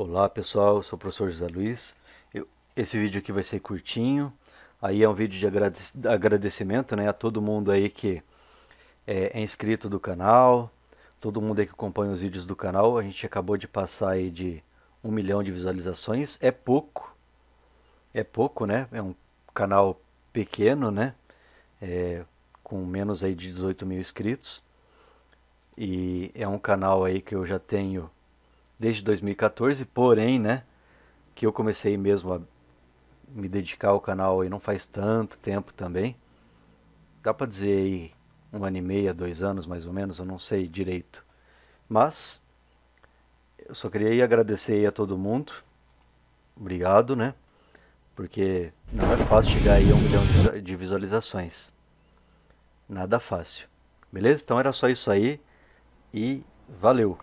Olá pessoal, sou o professor José Luiz. Eu, esse vídeo aqui vai ser curtinho. Aí é um vídeo de agradecimento né, a todo mundo aí que é, é, inscrito do canal, todo mundo aí que acompanha os vídeos do canal. A gente acabou de passar aí de um milhão de visualizações. É pouco, é pouco, né? É um canal pequeno, né? É, com menos aí de 18 mil inscritos. E é um canal aí que eu já tenho desde 2014, porém, né, que eu comecei mesmo a me dedicar ao canal aí não faz tanto tempo também. Dá para dizer aí um ano e meio, dois anos mais ou menos, eu não sei direito. Mas eu só queria agradecer a todo mundo. Obrigado, né? Porque não é fácil chegar aí a um milhão de visualizações. Nada fácil. Beleza? Então era só isso aí. E valeu!